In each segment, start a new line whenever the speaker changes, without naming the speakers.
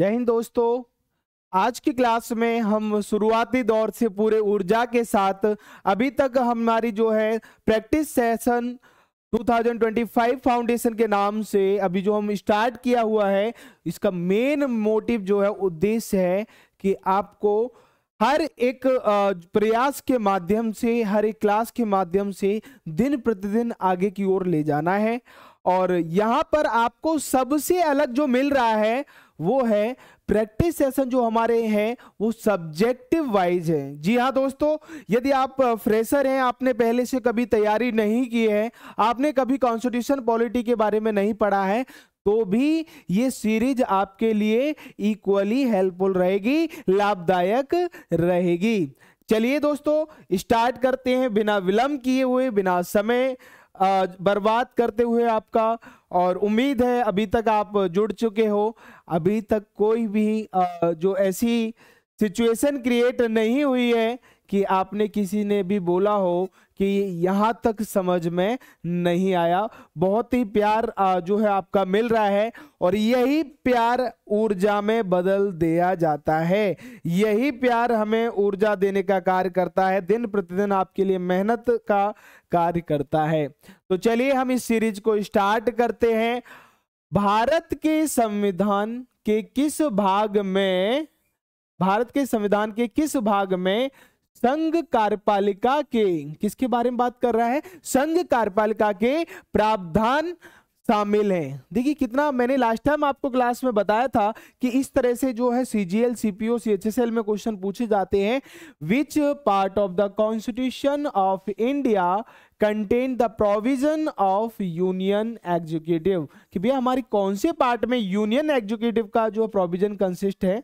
जय हिंद दोस्तों आज की क्लास में हम शुरुआती दौर से पूरे ऊर्जा के साथ अभी तक हमारी जो है प्रैक्टिस सेशन 2025 फाउंडेशन के नाम से अभी जो हम स्टार्ट किया हुआ है इसका मेन मोटिव जो है उद्देश्य है कि आपको हर एक प्रयास के माध्यम से हर एक क्लास के माध्यम से दिन प्रतिदिन आगे की ओर ले जाना है और यहाँ पर आपको सबसे अलग जो मिल रहा है वो है प्रैक्टिस सेशन जो हमारे हैं वो सब्जेक्टिव वाइज है जी हाँ दोस्तों यदि आप फ्रेशर हैं आपने पहले से कभी तैयारी नहीं की है आपने कभी कॉन्स्टिट्यूशन पॉलिटी के बारे में नहीं पढ़ा है तो भी ये सीरीज आपके लिए इक्वली हेल्पफुल रहेगी लाभदायक रहेगी चलिए दोस्तों स्टार्ट करते हैं बिना विलंब किए हुए बिना समय बर्बाद करते हुए आपका और उम्मीद है अभी तक आप जुड़ चुके हो अभी तक कोई भी जो ऐसी सिचुएशन क्रिएट नहीं हुई है कि आपने किसी ने भी बोला हो कि यहाँ तक समझ में नहीं आया बहुत ही प्यार जो है आपका मिल रहा है और यही प्यार ऊर्जा में बदल दिया जाता है यही प्यार हमें ऊर्जा देने का कार्य करता है दिन प्रतिदिन आपके लिए मेहनत का कार्य करता है तो चलिए हम इस सीरीज को स्टार्ट करते हैं भारत के संविधान के किस भाग में भारत के संविधान के किस भाग में संघ कार्यपालिका के किसके बारे में बात कर रहा है संघ कार्यपालिका के प्रावधान शामिल हैं देखिए कितना मैंने लास्ट टाइम आपको क्लास में बताया था कि इस तरह से जो है सीजीएल सीपीओ सीएचएसएल में क्वेश्चन पूछे जाते हैं which part of the constitution of India contain the provision of union executive कि भैया हमारी कौन से पार्ट में यूनियन एग्जीक्यूटिव का जो प्रोविजन कंसिस्ट है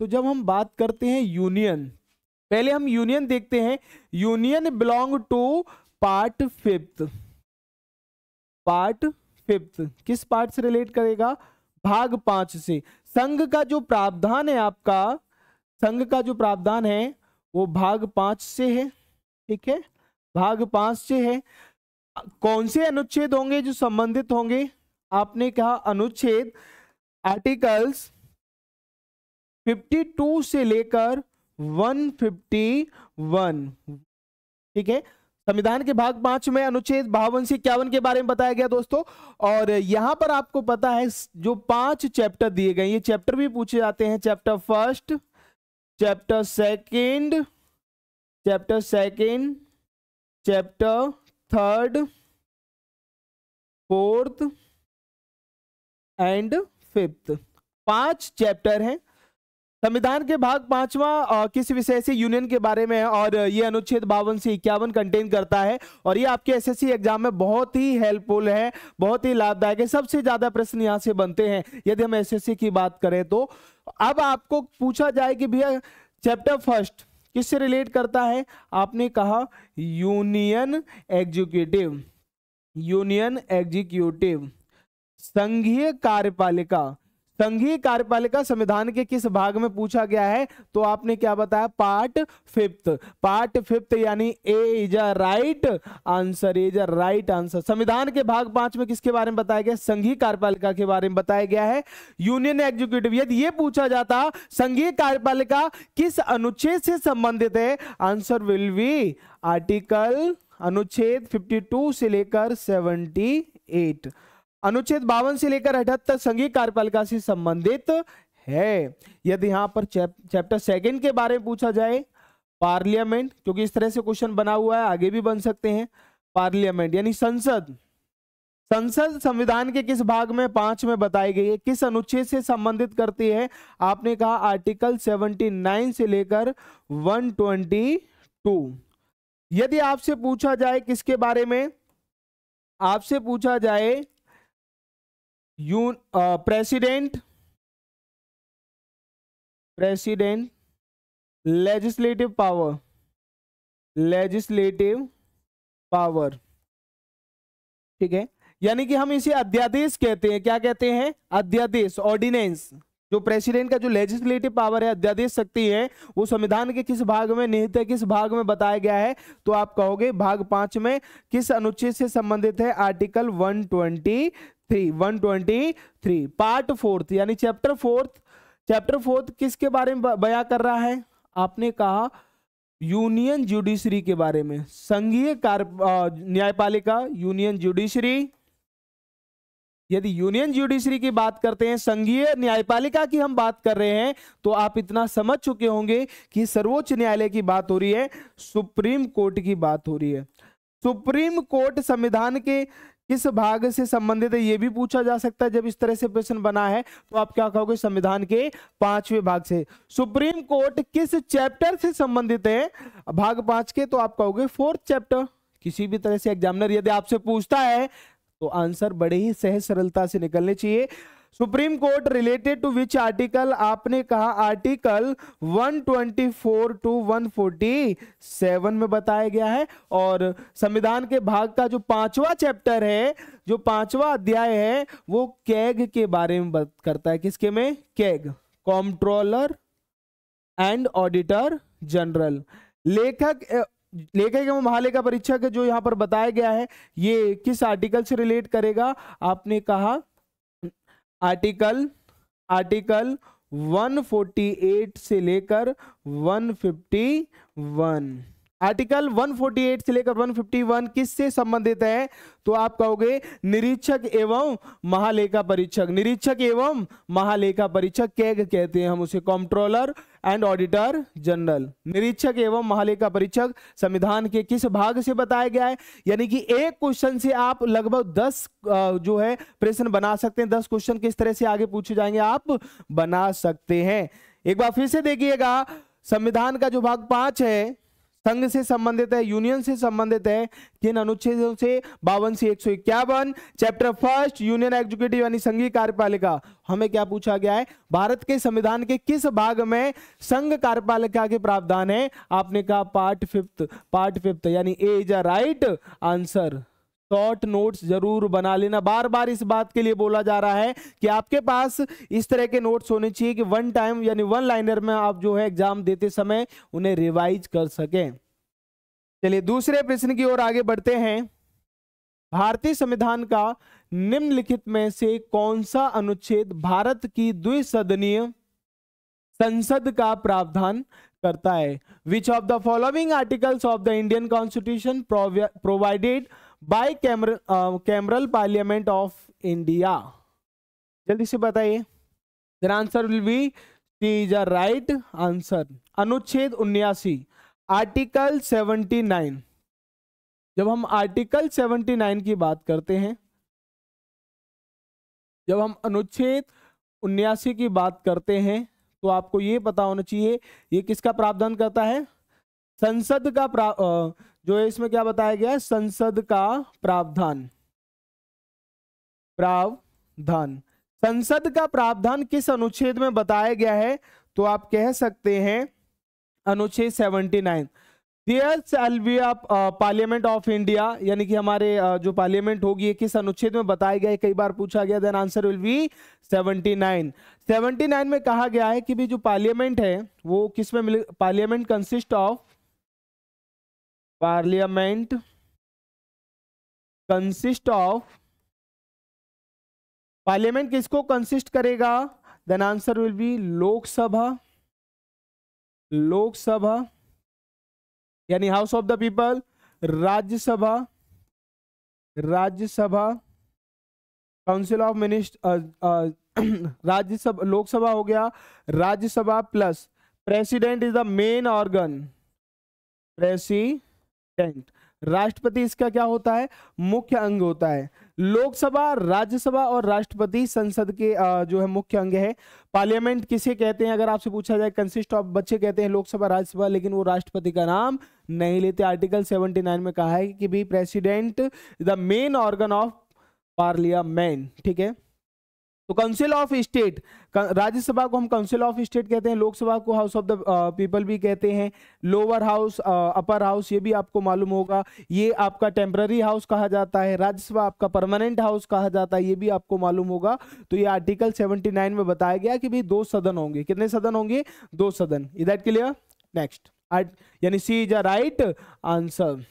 तो जब हम बात करते हैं यूनियन पहले हम यूनियन देखते हैं union belong to part fifth part fifth किस पार्ट से रिलेट करेगा भाग पांच से संघ का जो प्रावधान है आपका संघ का जो प्रावधान है वो भाग पांच से है ठीक है भाग पांच से है कौन से अनुच्छेद होंगे जो संबंधित होंगे आपने कहा अनुच्छेद आर्टिकल्स 52 से लेकर 151 ठीक है संविधान के भाग पांच में अनुच्छेद बावन से इक्यावन के बारे में बताया गया दोस्तों और यहां पर आपको पता है जो पांच चैप्टर दिए गए ये चैप्टर भी पूछे जाते हैं chapter first chapter second
chapter second chapter third fourth and fifth पांच चैप्टर हैं संविधान के भाग पांचवा किस विषय से यूनियन
के बारे में है और ये अनुच्छेद बावन से इक्यावन कंटेन करता है और ये आपके एसएससी एग्जाम में बहुत ही हेल्पफुल है बहुत ही लाभदायक है सबसे ज्यादा प्रश्न यहाँ से बनते हैं यदि हम एसएससी की बात करें तो अब आपको पूछा जाए कि भैया चैप्टर फर्स्ट किससे रिलेट करता है आपने कहा यूनियन एग्जीक्यूटिव यूनियन एग्जीक्यूटिव संघीय कार्यपालिका संघीय कार्यपालिका संविधान के किस भाग में पूछा गया है तो आपने क्या बताया पार्ट फिफ्थ पार्ट फिफ्थ यानी A is a right answer is a right answer संविधान के भाग पांच में किसके बारे में बताया गया संघीय कार्यपालिका के बारे में बताया गया है यूनियन एग्जीक्यूटिव यदि ये पूछा जाता संघीय कार्यपालिका किस अनुच्छेद से संबंधित है आंसर विल बी आर्टिकल अनुच्छेद टू से लेकर एट अनुच्छेद बावन से लेकर अठहत्तर संघीय कार्यपालिका से संबंधित है यदि यहां पर चैप्टर सेकंड के बारे में पूछा जाए पार्लियामेंट क्योंकि इस तरह से क्वेश्चन बना हुआ है आगे भी बन सकते हैं पार्लियामेंट यानी संसद संसद संविधान के किस भाग में पांच में बताई गई है किस अनुच्छेद से संबंधित करती है आपने कहा आर्टिकल 79 से लेकर 122
यदि आपसे पूछा जाए किसके बारे में आपसे पूछा जाए you president president legislative power legislative power
ठीक है यानी कि हम इसे अध्यादेश कहते हैं क्या कहते हैं अध्यादेश ऑर्डिनेंस जो प्रेसिडेंट का जो लेजिस्लेटिव पावर है अध्यादेश शक्ति है वो संविधान के किस भाग में निहित है किस भाग में बताया गया है तो आप कहोगे भाग पांच में किस अनुच्छेद से संबंधित है article three one twenty three part fourth यानी चैप्टर फोर्थ चैप्टर फोर्थ किसके बारे में बया कर रहा है आपने कहा यूनियन जुडिशरी के बारे में संघीय कार्य न्यायपालिका यूनियन जुडिशरी यदि यूनियन जुडिशरी की बात करते हैं संघीय न्यायपालिका की हम बात कर रहे हैं तो आप इतना समझ चुके होंगे कि सर्वोच्च न्यायालय की बात हो रही है सुप्रीम कोर्ट की बात हो रही है सुप्रीम कोर्ट संविधान के किस भाग से संबंधित है ये भी पूछा जा सकता है जब इस तरह से प्रश्न बना है तो आप क्या कहोगे संविधान के पांचवें भाग से सुप्रीम कोर्ट किस चैप्टर से संबंधित है भाग पांच के तो आप कहोगे फोर्थ चैप्टर किसी भी तरह से एग्जामिनर यदि आपसे पूछता है तो आंसर बड़े ही सहज सरलता से निकलने चाहिए supreme court related to which article आपने कहा आर्टिकल 124 टू 147 में बताया गया है और संविधान के भाग का जो पांचवा चैप्टर है जो पांचवा अध्याय है वो कैग के बारे में बात करता है किसके में CAG comptroller and auditor general लेखक लेखक एवं महालेखा परीक्षा के जो यहाँ पर बताया गया है ये किस आर्टिकल से रिलेट करेगा आपने कहा आर्टिकल आर्टिकल 148 से लेकर 151 आर्टिकल 148 से लेकर 151 किससे संबंधित है तो आप कहोगे निरीक्षक एवं महालेखा परीक्षक निरीक्षक एवं महालेखा परीक्षक कैग कहते हैं हम उसे कंट्रोलर एंड ऑडिटर जनरल निरीक्षक एवं महालेखा परीक्षक संविधान के किस भाग से बताया गया है यानी कि एक क्वेश्चन से आप लगभग दस जो है प्रश्न बना सकते हैं दस क्वेश्चन किस तरह से आगे पूछे जाएंगे आप बना सकते हैं एक बार फिर से देखिएगा संविधान का जो भाग पांच है संघ से संबंधित है यूनियन से संबंधित है किन अनुच्छेदों से बावन से एक सौ इक्यावन चैप्टर फर्स्ट यूनियन एग्जीक्यूटिव यानी संघीय कार्यपालिका हमें क्या पूछा गया है भारत के संविधान के किस भाग में संघ कार्यपालिका के प्रावधान है आपने कहा पार्ट फिफ्थ पार्ट फिफ्थ यानी A is a right answer short notes जरूर बना लेना बार बार इस बात के लिए बोला जा रहा है कि आपके पास इस तरह के नोट्स होने चाहिए कि वन टाइम यानी वन लाइनर में आप जो है एग्जाम देते समय उन्हें रिवाइज कर सकें चलिए दूसरे प्रश्न की ओर आगे बढ़ते हैं भारतीय संविधान का निम्नलिखित में से कौन सा अनुच्छेद भारत की द्विसदनीय संसद का प्रावधान करता है which of the following articles of the Indian constitution provided by cameral parliament of India जल्दी से बताइए answer will be C is a right answer अनुच्छेद उन्यासी आर्टिकल 79 जब हम आर्टिकल 79 की बात करते हैं जब हम अनुच्छेद उन्यासी की बात करते हैं तो आपको यह पता होना चाहिए यह किसका प्रावधान करता है संसद का जो है इसमें क्या बताया गया है संसद का प्रावधान प्रावधान संसद का प्रावधान किस अनुच्छेद में बताया गया है तो आप कह सकते हैं अनुच्छेद seventy nine parliament of India यानी कि हमारे uh, जो पार्लियामेंट होगी किस अनुच्छेद में बताया गया है कई बार पूछा गया देन आंसर विल बी 79 79 में कहा गया है कि भी जो पार्लियामेंट है वो किस में मिले parliament consist of
parliament consist of parliament किसको कंसिस्ट करेगा then answer will be Lok Sabha Lok Sabha यानी house of the people Rajya Sabha
Rajya Sabha council of minister Rajya Sabha Lok Sabha हो गया Rajya Sabha plus president is the main organ presi president राष्ट्रपति इसका क्या होता है मुख्य अंग होता है लोकसभा राज्यसभा और राष्ट्रपति संसद के जो है मुख्य अंग है पार्लियामेंट किसे कहते हैं अगर आपसे पूछा जाए कंसिस्ट ऑफ बच्चे कहते हैं लोकसभा राज्यसभा लेकिन वो राष्ट्रपति का नाम नहीं लेते आर्टिकल 79 में कहा है कि भी president the main organ of parliament ठीक है तो काउंसिल ऑफ स्टेट राज्यसभा को हम काउंसिल ऑफ स्टेट कहते हैं लोकसभा को हाउस ऑफ द पीपल भी कहते हैं लोअर हाउस अपर हाउस ये भी आपको मालूम होगा ये आपका टेम्प्ररी हाउस कहा जाता है राज्यसभा आपका परमानेंट हाउस कहा जाता है ये भी आपको मालूम होगा तो ये आर्टिकल 79 में बताया गया कि भाई दो सदन होंगे कितने सदन होंगे दो सदन इज दैट क्लियर नेक्स्ट यानी C is a right answer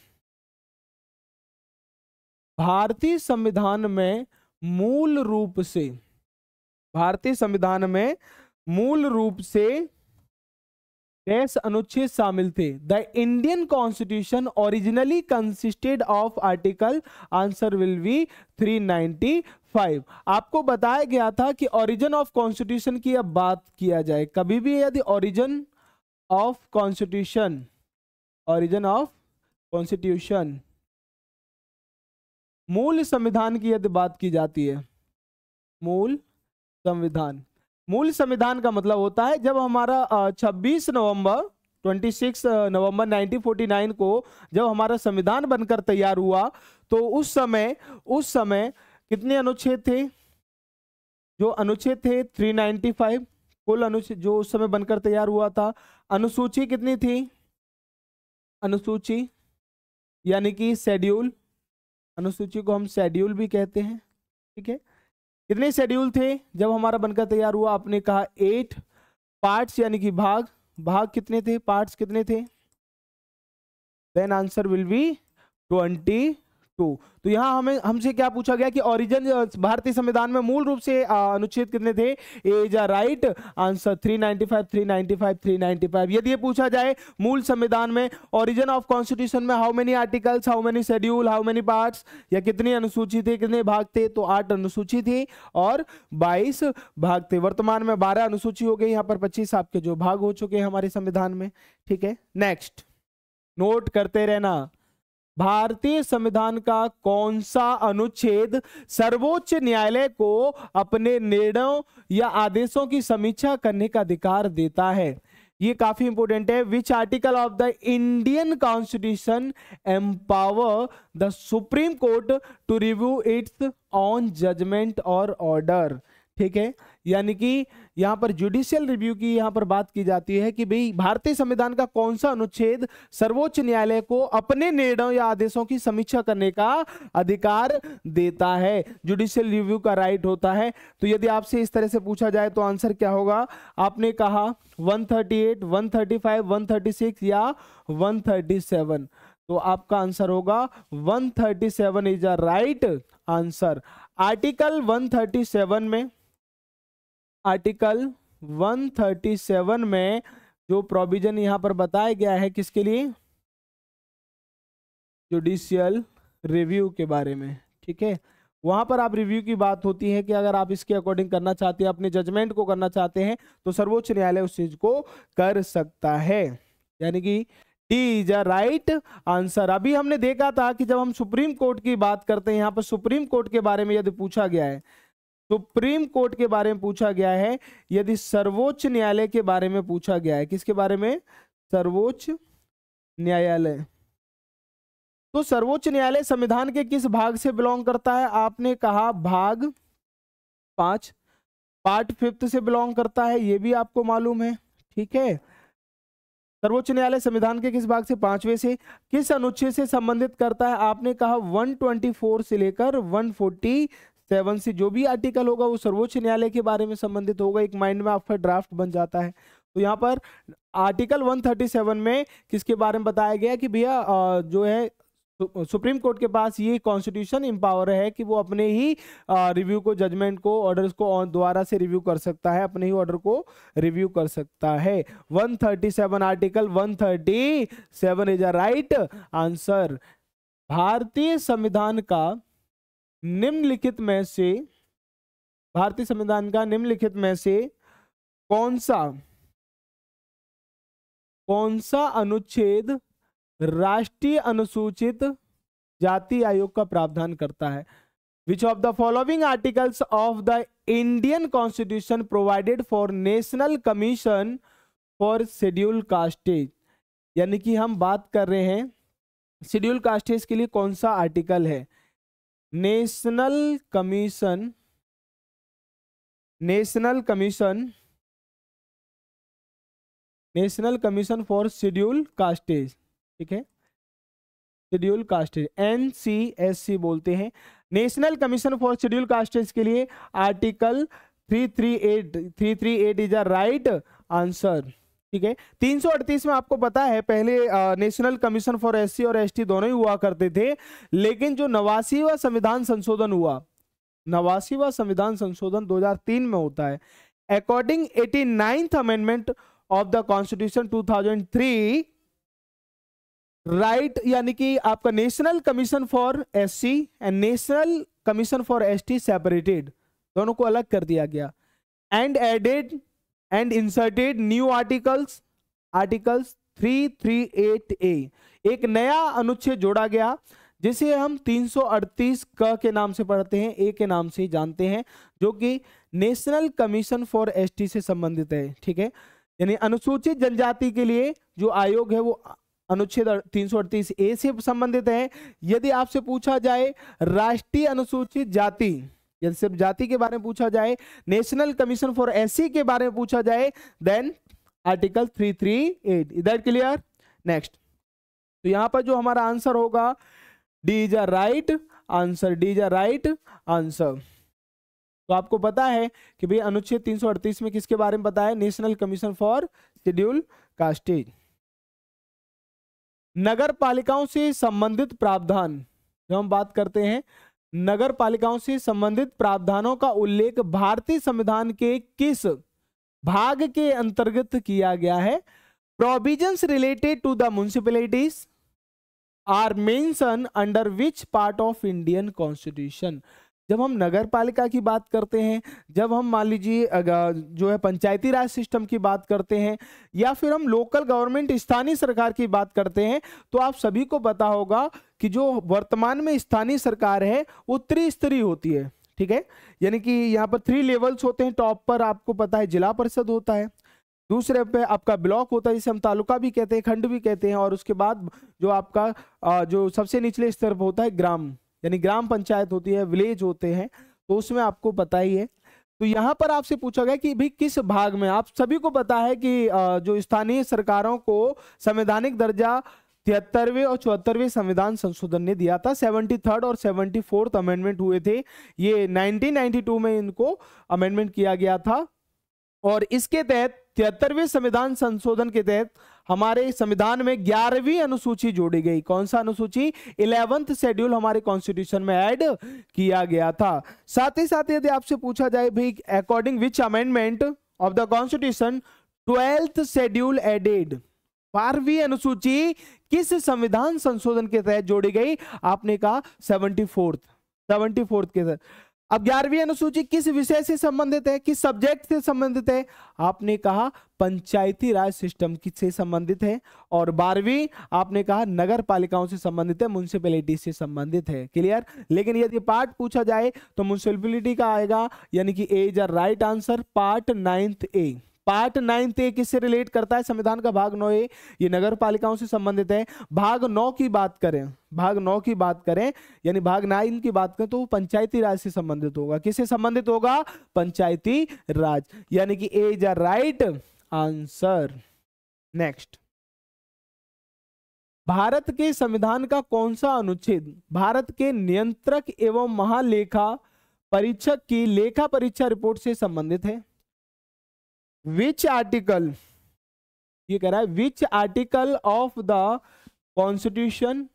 भारतीय संविधान में मूल रूप से भारतीय संविधान में मूल रूप से देश अनुच्छेद शामिल थे the Indian constitution originally consisted of article answer will be 395 आपको बताया गया था कि ओरिजिन ऑफ कॉन्स्टिट्यूशन की अब बात किया जाए कभी भी यदि origin of constitution
origin of constitution मूल संविधान की यदि बात की जाती है मूल संविधान
मूल संविधान का मतलब होता है जब हमारा 26 नवंबर 26 नवंबर 1949 को जब हमारा संविधान बनकर तैयार हुआ तो उस समय उस समय कितने अनुच्छेद थे जो अनुच्छेद थे 395 कुल अनुच्छेद जो उस समय बनकर तैयार हुआ था अनुसूची कितनी थी अनुसूची यानी कि शेड्यूल अनुसूची को हम शेड्यूल भी कहते हैं ठीक है कितने शेड्यूल थे जब हमारा बनकर तैयार हुआ आपने कहा एट पार्ट्स यानी कि भाग भाग कितने थे पार्ट्स कितने थे then answer will be twenty two तो यहां हमें हमसे क्या पूछा गया कि ओरिजिन भारतीय संविधान में मूल रूप से अनुच्छेद कितने थे A is a right answer 395 395 395 यदि ये पूछा जाए मूल संविधान में ओरिजिन ऑफ कॉन्स्टिट्यूशन में how many articles how many schedule how many parts या कितनी अनुसूची थे कितने भाग थे तो आठ अनुसूची थी और बाईस भाग थे वर्तमान में बारह अनुसूची हो गई यहाँ पर पच्चीस आपके जो भाग हो चुके हैं हमारे संविधान में ठीक है नेक्स्ट नोट करते रहना भारतीय संविधान का कौन सा अनुच्छेद सर्वोच्च न्यायालय को अपने निर्णयों या आदेशों की समीक्षा करने का अधिकार देता है ये काफी इंपोर्टेंट है which article of the Indian constitution empower the supreme court to review its own judgment और ऑर्डर ठीक है यानी कि यहाँ पर जुडिशियल रिव्यू की यहाँ पर बात की जाती है कि भाई भारतीय संविधान का कौन सा अनुच्छेद सर्वोच्च न्यायालय को अपने निर्णयों या आदेशों की समीक्षा करने का अधिकार देता है जुडिशियल रिव्यू का राइट होता है तो यदि आपसे इस तरह से पूछा जाए तो आंसर क्या होगा आपने कहा 138, 135, 136 या 137 तो आपका आंसर होगा 137 is a right answer article 137 में आर्टिकल 137 में जो प्रोविजन यहाँ पर बताया गया है किसके लिए जुडिशियल रिव्यू के बारे में ठीक है वहां पर आप रिव्यू की बात होती है कि अगर आप इसके अकॉर्डिंग करना चाहते हैं अपने जजमेंट को करना चाहते हैं तो सर्वोच्च न्यायालय उस चीज को कर सकता है यानी कि D is a right answer अभी हमने देखा था कि जब हम सुप्रीम कोर्ट की बात करते हैं यहाँ पर सुप्रीम कोर्ट के बारे में यदि पूछा गया है सुप्रीम कोर्ट के बारे में पूछा गया है यदि सर्वोच्च न्यायालय के बारे में पूछा गया है किसके बारे में सर्वोच्च न्यायालय तो सर्वोच्च न्यायालय संविधान के किस भाग से बिलोंग करता है आपने कहा भाग पांच पार्ट फिफ्थ से बिलोंग करता है ये भी आपको मालूम है ठीक है सर्वोच्च न्यायालय संविधान के किस भाग से पांचवे से किस अनुच्छेद से संबंधित करता है आपने कहा 124 से लेकर सेवन सी जो भी आर्टिकल होगा वो सर्वोच्च न्यायालय के बारे में संबंधित होगा एक माइंड में आपका ड्राफ्ट बन जाता है तो यहाँ पर आर्टिकल 137 में किसके बारे में बताया गया कि भैया जो है सुप्रीम कोर्ट के पास ये कॉन्स्टिट्यूशन इम्पावर है कि वो अपने ही रिव्यू को जजमेंट को ऑर्डर्स को द्वारा से रिव्यू कर सकता है अपने ही ऑर्डर को रिव्यू कर सकता है 137 article 137 is a right answer भारतीय संविधान का
निम्नलिखित में से भारतीय संविधान का निम्नलिखित में से कौन सा कौन सा अनुच्छेद
राष्ट्रीय अनुसूचित जाति आयोग का प्रावधान करता है which of the following articles of the Indian constitution provided for national commission for schedule castes यानी कि हम बात कर रहे हैं शेड्यूल कास्टेज के लिए कौन सा आर्टिकल है
national commission national commission national commission for schedule castes ठीक है schedule castes N C S C बोलते हैं
national commission for schedule castes के लिए article three three eight three three eight is a right answer ठीक है 338 में आपको पता है पहले नेशनल कमीशन फॉर एससी और एसटी दोनों ही हुआ करते थे लेकिन जो नवासीवा संविधान संशोधन हुआ नवासीवा संविधान संशोधन 2003 में होता है according eighty ninth amendment of the constitution 2003 right यानी कि आपका national commission for SC and national commission for ST separated दोनों को अलग कर दिया गया and added and inserted new articles articles a एक नया अनुच्छेद जोड़ा गया जिसे हम 338 क के नाम से पढ़ते हैं ए के नाम से जानते हैं जो कि नेशनल कमीशन फॉर एसटी से संबंधित है ठीक है यानी अनुसूचित जनजाति के लिए जो आयोग है वो अनुच्छेद तीन ए से संबंधित है यदि आपसे पूछा जाए राष्ट्रीय अनुसूचित जाति यदि सिर्फ जाति के बारे में पूछा जाए नेशनल कमीशन फॉर एस के बारे में पूछा जाए then article three three eight इधर क्लियर नेक्स्ट तो यहां पर जो हमारा आंसर होगा D is a right answer D is a right answer तो आपको पता है कि भाई अनुच्छेद 338 में किसके बारे में बताया national commission for schedule castes नगर पालिकाओं से संबंधित प्रावधान जो हम बात करते हैं नगर पालिकाओं से संबंधित प्रावधानों का उल्लेख भारतीय संविधान के किस भाग के अंतर्गत किया गया है provisions related to the municipalities are mention under which part of Indian constitution जब हम नगर पालिका की बात करते हैं जब हम मान लीजिए जो है पंचायती राज सिस्टम की बात करते हैं या फिर हम लोकल गवर्नमेंट स्थानीय सरकार की बात करते हैं तो आप सभी को पता होगा कि जो वर्तमान में स्थानीय सरकार है वो त्रिस्तरीय होती है ठीक है यानी कि यहाँ पर थ्री लेवल्स होते हैं टॉप पर आपको पता है जिला परिषद होता है दूसरे पे आपका ब्लॉक होता है जिसे हम तालुका भी कहते हैं खंड भी कहते हैं और उसके बाद जो आपका जो सबसे निचले स्तर पर होता है ग्राम यानी ग्राम पंचायत होती है विलेज होते हैं तो उसमें आपको पता ही है तो यहाँ पर आपसे पूछा गया कि भाई किस भाग में आप सभी को पता है कि जो स्थानीय सरकारों को संवैधानिक दर्जा तिहत्तरवें और चौहत्तरवें संविधान संशोधन ने दिया था सेवेंटी थर्ड और सेवेंटी फोर्थ अमेंडमेंट हुए थे ये 1992 में इनको अमेंडमेंट किया गया था और इसके तहत तिहत्तरवें संविधान संशोधन के तहत हमारे संविधान में ग्यारहवीं अनुसूची जोड़ी गई कौन सा अनुसूची इलेवंथ शेड्यूल हमारे कॉन्स्टिट्यूशन में ऐड किया गया था साथ ही साथ यदि आपसे पूछा जाए भाई according which amendment of the constitution twelfth schedule added बारहवीं अनुसूची किस संविधान संशोधन के तहत जोड़ी गई आपने कहा सेवेंटी फोर्थ सेवेंटी फोर्थ के तहत अब ग्यारहवीं अनुसूची किस विषय से संबंधित है किस सब्जेक्ट से संबंधित है आपने कहा पंचायती राज सिस्टम से संबंधित है और बारहवीं आपने कहा नगर पालिकाओं से संबंधित है म्यूनसिपैलिटी से संबंधित है क्लियर लेकिन यदि पार्ट पूछा जाए तो म्यूनसिपैलिटी का आएगा यानी कि A is a right answer part ninth A part nine A किससे रिलेट करता है संविधान का भाग नौ ए ये नगर पालिकाओं से संबंधित है भाग नौ की बात करें भाग नौ की बात करें यानी भाग नाइन की बात करें तो वो पंचायती राज से संबंधित होगा किससे संबंधित होगा पंचायती राज यानी कि A is a right answer next Bharat के संविधान का कौन सा अनुच्छेद भारत के नियंत्रक एवं महालेखा परीक्षक की लेखा परीक्षा रिपोर्ट से संबंधित है विच आर्टिकल ये कह रहा है which article of the constitution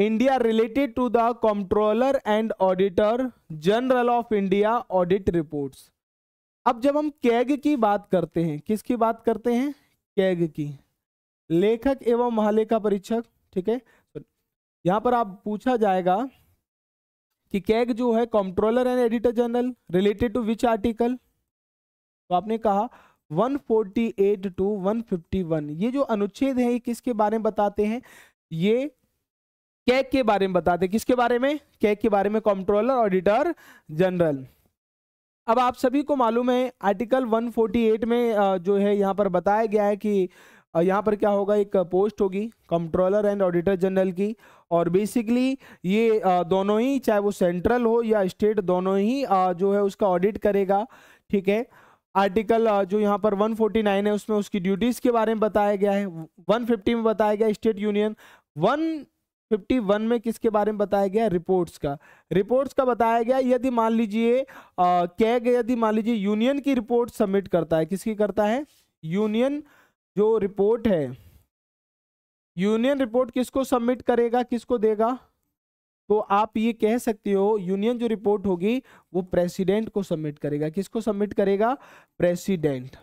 India related to the comptroller and auditor general of India audit reports अब जब हम कैग की बात करते हैं किसकी बात करते हैं कैग की लेखक एवं महालेखा परीक्षक ठीक है यहां पर आप पूछा जाएगा कि कैग जो है कॉम्ट्रोलर and editor general related to which article तो आपने कहा 148 टू 151 ये जो अनुच्छेद है ये किसके बारे में बताते हैं ये कैक के बारे में बताते हैं किसके बारे में कैक के बारे में कंट्रोलर ऑडिटर जनरल अब आप सभी को मालूम है आर्टिकल 148 में जो है यहाँ पर बताया गया है कि यहाँ पर क्या होगा एक पोस्ट होगी कंट्रोलर एंड ऑडिटर जनरल की और बेसिकली ये दोनों ही चाहे वो सेंट्रल हो या स्टेट दोनों ही जो है उसका ऑडिट करेगा ठीक है आर्टिकल जो यहाँ पर 149 है उसमें उसकी ड्यूटीज के बारे में बताया गया है 150 में बताया गया स्टेट यूनियन 151 में किसके बारे में बताया गया रिपोर्ट्स का रिपोर्ट्स का बताया गया यदि मान लीजिए कह गया यदि मान लीजिए यूनियन की रिपोर्ट सबमिट करता है किसकी करता है यूनियन जो रिपोर्ट है यूनियन रिपोर्ट किसको सबमिट करेगा किसको देगा तो आप ये कह सकते हो यूनियन जो रिपोर्ट होगी वो प्रेसिडेंट को सबमिट करेगा किसको सबमिट करेगा प्रेसिडेंट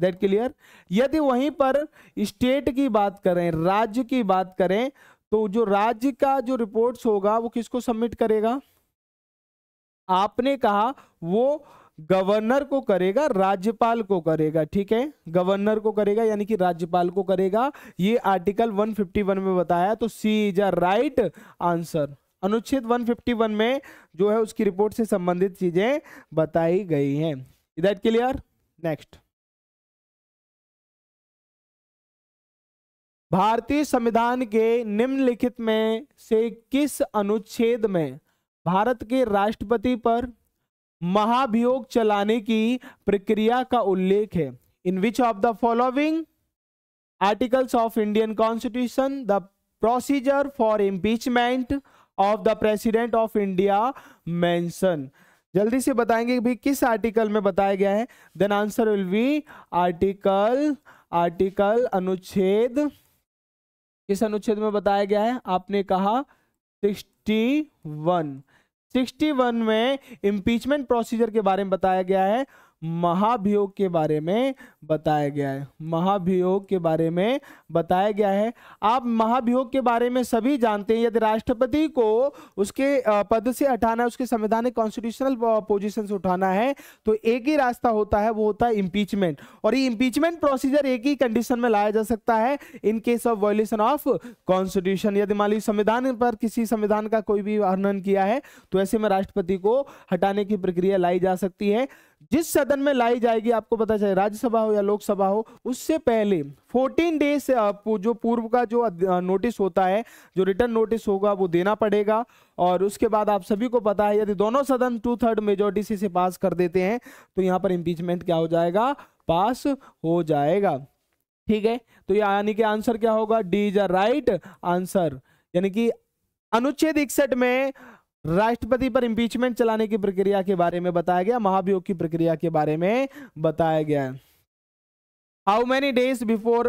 दैट क्लियर यदि वहीं पर स्टेट की बात करें राज्य की बात करें तो जो राज्य का जो रिपोर्ट्स होगा वो किसको सबमिट करेगा आपने कहा वो गवर्नर को करेगा राज्यपाल को करेगा ठीक है गवर्नर को करेगा यानी कि राज्यपाल को करेगा ये आर्टिकल 151 में बताया तो C is a right answer अनुच्छेद 151 में
जो है उसकी रिपोर्ट से संबंधित चीजें बताई गई हैं दैट क्लियर नेक्स्ट भारतीय संविधान के निम्नलिखित में से किस अनुच्छेद में भारत
के राष्ट्रपति पर महाभियोग चलाने की प्रक्रिया का उल्लेख है in which of the following articles of Indian constitution the procedure for impeachment of the president of India mention जल्दी से बताएंगे भी किस आर्टिकल में बताया गया है then answer will be article article अनुच्छेद किस अनुच्छेद में बताया गया है आपने कहा सिक्सटी वन सिक्सटी वन में इम्पीचमेंट प्रोसीजर के बारे में बताया गया है महाभियोग के बारे में बताया गया है महाभियोग के बारे में बताया गया है आप महाभियोग के बारे में सभी जानते हैं यदि राष्ट्रपति को उसके पद से हटाना है उसके संवैधानिक कॉन्स्टिट्यूशनल पोजीशन से उठाना है तो एक ही रास्ता होता है वो होता है इम्पीचमेंट और ये इम्पीचमेंट प्रोसीजर एक ही कंडीशन में लाया जा सकता है in case of violation of constitution यदि मान लीजिए संविधान पर किसी संविधान का कोई भी वर्णन किया है तो ऐसे में राष्ट्रपति को हटाने की प्रक्रिया लाई जा सकती है जिस सदन में लाई जाएगी आपको पता चले राज्यसभा हो या लोकसभा हो उससे पहले 14 डेज से जो पूर्व का जो नोटिस होता है जो रिटर्न नोटिस होगा वो देना पड़ेगा और उसके बाद आप सभी को पता है यदि दोनों सदन टू थर्ड मेजोरिटी से इसे पास कर देते हैं तो यहाँ पर इम्पीचमेंट क्या हो जाएगा पास हो जाएगा ठीक है तो यानी कि आंसर क्या होगा D is a right answer यानी कि अनुच्छेद इकसठ में राष्ट्रपति पर इंपीचमेंट चलाने की प्रक्रिया के बारे में बताया गया महाभियोग की प्रक्रिया के बारे में बताया गया how many days before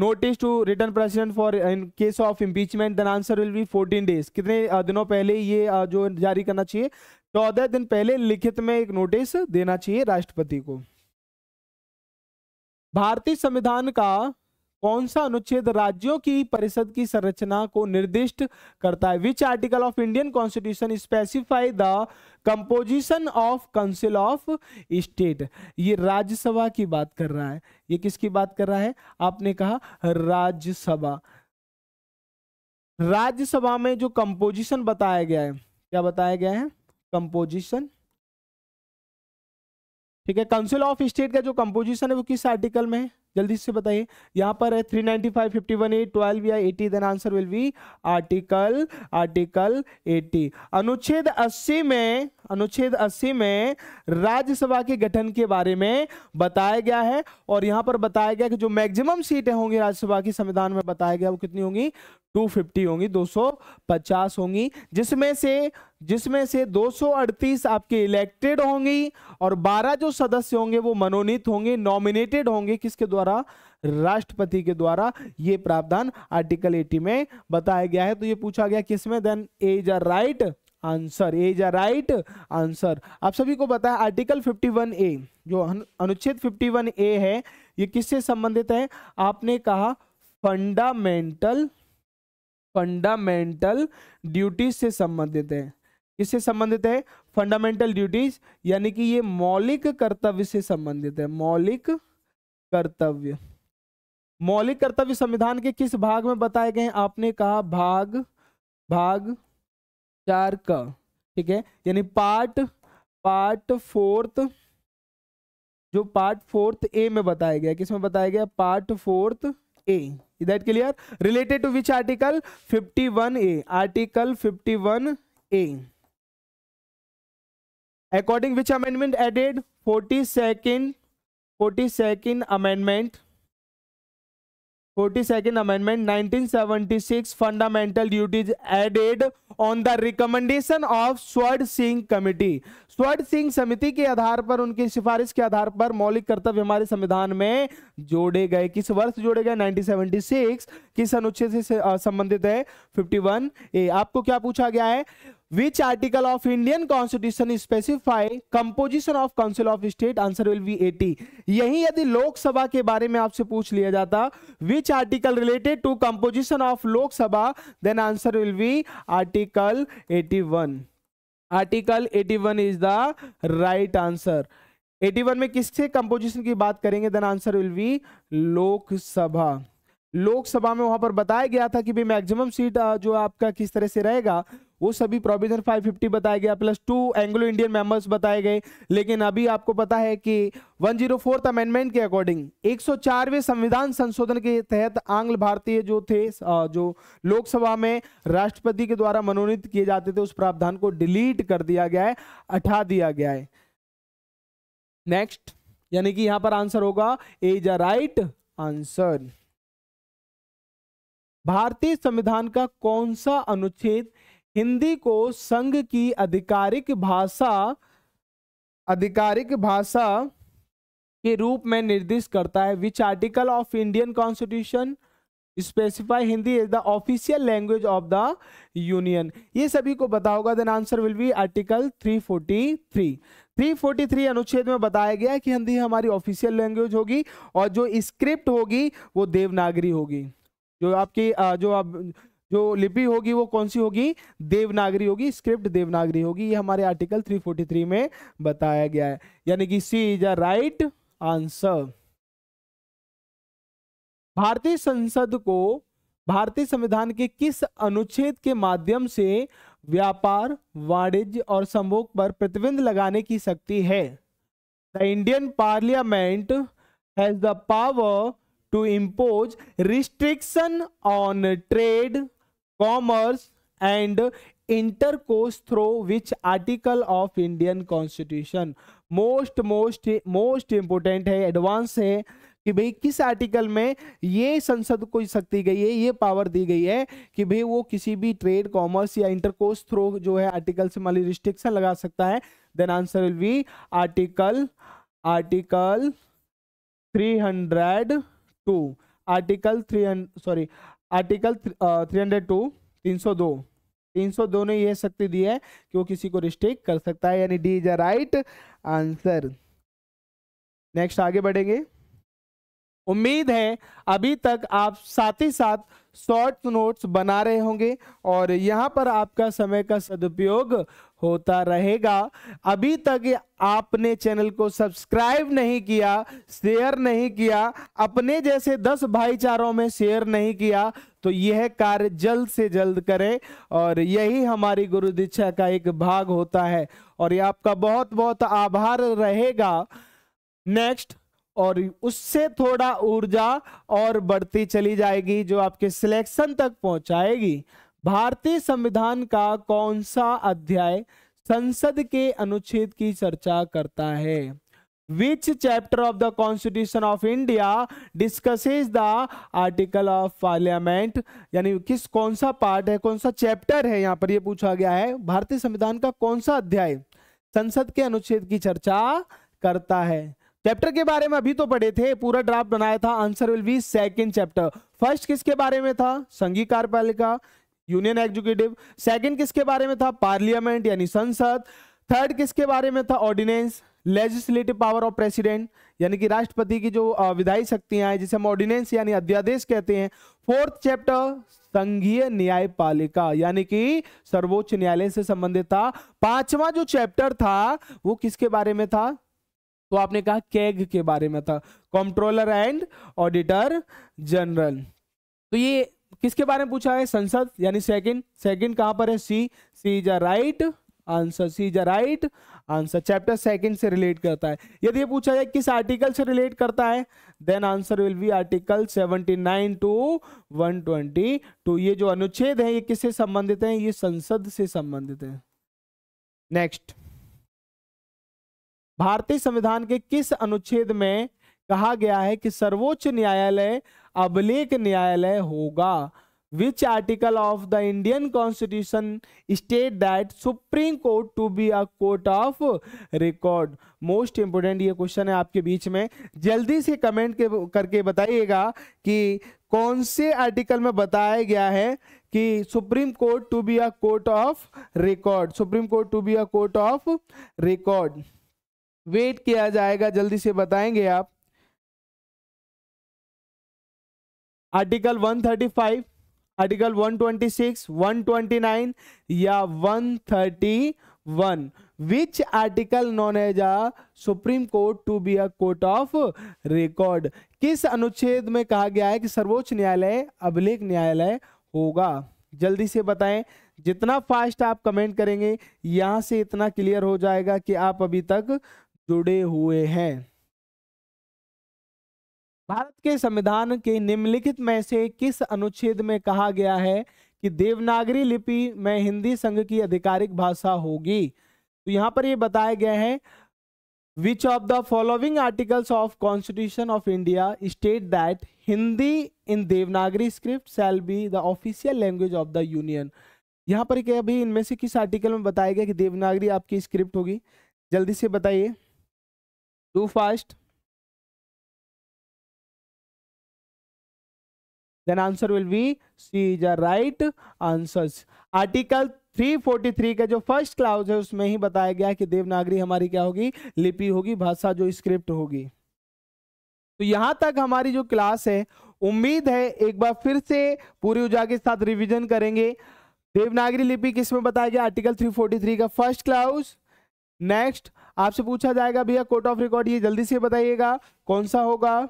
notice to return president for in case of impeachment then answer will be fourteen days कितने uh, दिनों पहले ये uh, जो जारी करना चाहिए चौदह दिन पहले लिखित में एक नोटिस देना चाहिए राष्ट्रपति को भारतीय संविधान का कौन सा अनुच्छेद राज्यों की परिषद की संरचना को निर्दिष्ट करता है which article of Indian constitution specify the composition of council of state ये राज्यसभा की बात कर रहा है ये किसकी बात कर रहा है आपने कहा राज्यसभा
राज्यसभा में जो कंपोजिशन बताया गया है क्या बताया गया है कंपोजिशन ठीक है काउंसिल ऑफ स्टेट का जो
कंपोजिशन है वो किस आर्टिकल में है जल्दी से बताइए यहाँ पर है three ninety five fifty one eight twelve या eighty then answer will be article article eighty अनुच्छेद अस्सी में अनुच्छेद अस्सी में राज्यसभा के गठन के बारे में बताया गया है और यहाँ पर बताया गया कि जो मैक्सिमम सीटें होंगी राज्यसभा की संविधान में बताया गया वो कितनी होंगी 250 होंगी 250 होंगी जिसमें से जिसमें से 238 आपके इलेक्टेड होंगी और 12 जो सदस्य होंगे वो मनोनीत होंगे नॉमिनेटेड होंगे किसके द्वारा राष्ट्रपति के द्वारा ये प्रावधान आर्टिकल 80 में बताया गया है तो ये पूछा गया किसमें then as are right answer A is right answer आप सभी को पता है आर्टिकल 51 ए जो अनुच्छेद 51 ए है ये किससे संबंधित है आपने कहा फंडामेंटल फंडामेंटल ड्यूटीज से संबंधित है किससे संबंधित है फंडामेंटल ड्यूटीज यानी कि ये मौलिक कर्तव्य से संबंधित है मौलिक कर्तव्य मौलिक कर्तव्य संविधान के किस भाग में बताए गए आपने कहा भाग भाग चार का ठीक है यानी पार्ट पार्ट फोर्थ जो पार्ट फोर्थ ए में बताया गया किसमें बताया गया part fourth A is that clear related to which article fifty one A article fifty one A
according which amendment added forty second forty second amendment forty second amendment nineteen
seventy six fundamental duties added on the recommendation of Swaran Singh committee Swaran Singh समिति के आधार पर उनकी सिफारिश के आधार पर मौलिक कर्तव्य हमारे संविधान में जोड़े गए किस वर्ष जोड़े गए 1976 किस अनुच्छेद से संबंधित है 51 ए आपको क्या पूछा गया है Which article of Indian Constitution specify composition of Council of State? Answer will be 80. यही यदि लोकसभा के बारे में आपसे पूछ लिया जाता Which article related to composition of Lok Sabha? Then answer will be article 81. Article 81 is the right answer. 81 में किससे कंपोजिशन की बात करेंगे then answer will be Lok Sabha Lok Sabha में वहां पर बताया गया था कि भी मैक्सिमम सीट जो आपका किस तरह से रहेगा वो सभी प्रोविजन 550 बताया गया plus two Anglo Indian members बताए गए लेकिन अभी आपको पता है कि 104th अमेंडमेंट के अकॉर्डिंग 104वें संविधान संशोधन के तहत आंग्ल भारतीय जो थे जो लोकसभा में राष्ट्रपति के द्वारा मनोनीत किए जाते थे उस प्रावधान को डिलीट कर
दिया गया है हटा दिया गया है नेक्स्ट यानी कि यहां पर आंसर होगा इज अ राइट आंसर
भारतीय संविधान का कौन सा अनुच्छेद हिंदी को संघ की आधिकारिक भाषा आधिकारिक भाषा के रूप में निर्दिष्ट करता है which article of Indian constitution specify Hindi is the official language of the union ये सभी को बताओगा then answer will be article 343 343 अनुच्छेद में बताया गया कि हिंदी हमारी ऑफिशियल लैंग्वेज होगी और जो स्क्रिप्ट होगी वो देवनागरी होगी जो आपकी जो आप जो लिपि होगी वो कौन सी होगी देवनागरी होगी स्क्रिप्ट देवनागरी होगी ये हमारे आर्टिकल 343 में बताया गया है यानी कि C is a right answer भारतीय संसद को भारतीय संविधान के किस अनुच्छेद के माध्यम से व्यापार वाणिज्य और संभोग पर प्रतिबंध लगाने की शक्ति है the Indian parliament has the power to impose restriction on trade commerce and intercourse through which article of Indian constitution most most most important है एडवांस है कि भाई किस आर्टिकल में ये संसद को शक्ति गई है ये पावर दी गई है कि भाई वो किसी भी ट्रेड कॉमर्स या इंटरकोर्स थ्रो जो है आर्टिकल से मान ली रिस्ट्रिक्शन लगा सकता है then answer will be article article two article three sorry article three hundred two तीन सौ दो तीन सौ दो ने यह शक्ति दी है कि वो किसी को रिस्ट्रिक्ट कर सकता है यानी D is a right answer next आगे बढ़ेंगे उम्मीद है अभी तक आप साथ ही साथ शॉर्ट नोट्स बना रहे होंगे और यहाँ पर आपका समय का सदुपयोग होता रहेगा अभी तक आपने चैनल को सब्सक्राइब नहीं किया शेयर नहीं किया अपने जैसे दस भाईचारों में शेयर नहीं किया तो यह कार्य जल्द से जल्द करें और यही हमारी गुरु दीक्षा का एक भाग होता है और ये आपका बहुत बहुत आभार रहेगा नेक्स्ट और उससे थोड़ा ऊर्जा और बढ़ती चली जाएगी जो आपके सिलेक्शन तक पहुंचाएगी भारतीय संविधान का कौन सा अध्याय संसद के अनुच्छेद की चर्चा करता है which chapter of the constitution of India discusses the article of parliament यानी किस कौन सा पार्ट है कौन सा चैप्टर है यहाँ पर ये पूछा गया है भारतीय संविधान का कौन सा अध्याय संसद के अनुच्छेद की चर्चा करता है चैप्टर के बारे में अभी तो पढ़े थे पूरा ड्राफ्ट बनाया था answer will be second chapter first किसके बारे में था संघीय कार्यपालिका यूनियन एग्जीक्यूटिव सेकंड किसके बारे में था पार्लियामेंट यानी संसद थर्ड किसके बारे में था ordinance legislative power of president यानी कि राष्ट्रपति की जो विधायी शक्तियां हैं जिसे हम ऑर्डिनेंस यानी अध्यादेश कहते हैं फोर्थ चैप्टर संघीय न्यायपालिका यानी कि सर्वोच्च न्यायालय से संबंधित था पांचवा जो चैप्टर था वो किसके बारे में था तो आपने कहा कैग के बारे में था कॉम्ट्रोलर एंड ऑडिटर जनरल तो ये किसके बारे में पूछा है संसद यानी सेकंड सेकंड कहां पर है C C is a right answer C is a right answer chapter second से रिलेट करता है यदि ये पूछा जाए किस आर्टिकल से रिलेट करता है then answer will be article 79 to twenty two ये जो अनुच्छेद है ये किससे संबंधित है ये संसद से संबंधित है नेक्स्ट भारतीय संविधान के किस अनुच्छेद में कहा गया है कि सर्वोच्च न्यायालय अभिलेख न्यायालय होगा which article of the Indian constitution state that supreme court to be a court of record most important ये क्वेश्चन है आपके बीच में जल्दी से कमेंट के करके बताइएगा कि कौन से आर्टिकल में बताया गया है कि supreme court to be a court of record supreme court to be a
court of record wait किया जाएगा जल्दी से बताएंगे आप आर्टिकल 135 आर्टिकल 126 129 या 131
which article known as a supreme court to be a court of record किस अनुच्छेद में कहा गया है कि सर्वोच्च न्यायालय अभिलेख न्यायालय होगा जल्दी से बताएं जितना फास्ट आप कमेंट करेंगे यहां से इतना क्लियर हो जाएगा कि आप अभी तक जुड़े हुए हैं भारत के संविधान के निम्नलिखित में से किस अनुच्छेद में कहा गया है कि देवनागरी लिपि में हिंदी संघ की आधिकारिक भाषा होगी तो यहां पर यह बताया गया है which of the following articles of constitution of India state that Hindi in Devanagari script shall be the official language of the union यहां पर क्या अभी इनमें से किस आर्टिकल में बताया गया कि देवनागरी
आपकी स्क्रिप्ट होगी जल्दी से बताइए too fast then answer will be C is right answers article 343 का जो फर्स्ट क्लाउज है उसमें ही
बताया गया कि देवनागरी हमारी क्या होगी लिपि होगी भाषा जो स्क्रिप्ट होगी तो यहां तक हमारी जो क्लास है उम्मीद है एक बार फिर से पूरी ऊर्जा के साथ रिवीजन करेंगे देवनागरी लिपि किसमें बताया गया आर्टिकल 343 का फर्स्ट क्लाउज नेक्स्ट आपसे पूछा जाएगा भैया कोर्ट ऑफ रिकॉर्ड ये जल्दी से बताइएगा कौन सा होगा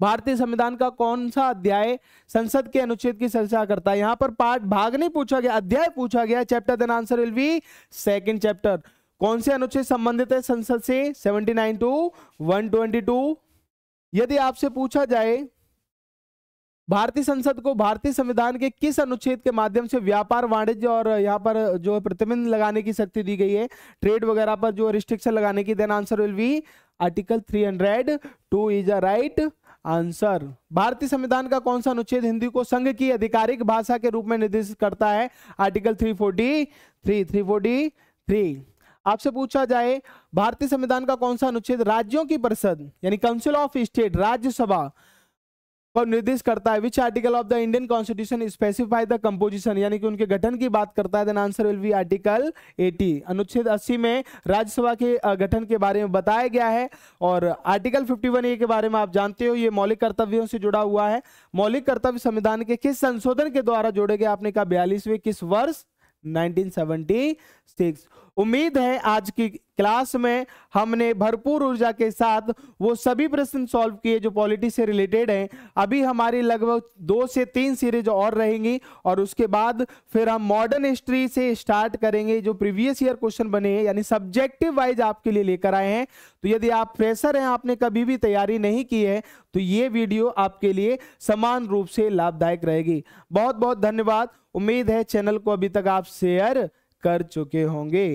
भारतीय संविधान का कौन सा अध्याय संसद के अनुच्छेद की चर्चा करता है यहां पर पार्ट भाग नहीं पूछा गया अध्याय पूछा गया chapter then answer will be second chapter कौन से अनुच्छेद संबंधित है संसद से 79 टू 122 यदि आपसे पूछा जाए भारतीय संसद को भारतीय संविधान के किस अनुच्छेद के माध्यम से व्यापार वाणिज्य और यहाँ पर जो प्रतिबंध लगाने की शक्ति दी गई है ट्रेड वगैरह पर जो रिस्ट्रिक्शन लगाने की then answer will be article 302 hundred two is a right answer भारतीय संविधान का कौन सा अनुच्छेद हिंदी को संघ की आधिकारिक भाषा के रूप में निर्देशित करता है article three forty three three forty three आपसे पूछा जाए भारतीय संविधान का कौन सा अनुच्छेद राज्यों की परिषद यानी काउंसिल ऑफ स्टेट राज्यसभा और निर्दिष्ट करता है which article of the Indian constitution specify the composition यानी कि उनके गठन की बात करता है then answer will be article 80 अनुच्छेद 80 में राज्यसभा के गठन के बारे में बताया गया है और आर्टिकल 51 ए के बारे में आप जानते हो ये मौलिक कर्तव्यों से जुड़ा हुआ है मौलिक कर्तव्य संविधान के किस संशोधन के द्वारा जोड़े गए आपने कहा बयालीसवें किस वर्ष नाइनटीन उम्मीद है आज की क्लास में हमने भरपूर ऊर्जा के साथ वो सभी प्रश्न सॉल्व किए जो पॉलिटिक्स से रिलेटेड हैं अभी हमारी लगभग दो से तीन सीरीज और रहेंगी और उसके बाद फिर हम मॉडर्न हिस्ट्री से स्टार्ट करेंगे जो प्रीवियस ईयर क्वेश्चन बने हैं यानी सब्जेक्टिव वाइज आपके लिए लेकर आए हैं तो यदि आप फ्रेशर हैं आपने कभी भी तैयारी नहीं की है तो ये वीडियो आपके लिए समान रूप से लाभदायक रहेगी बहुत
बहुत धन्यवाद उम्मीद है चैनल को अभी तक आप शेयर कर चुके होंगे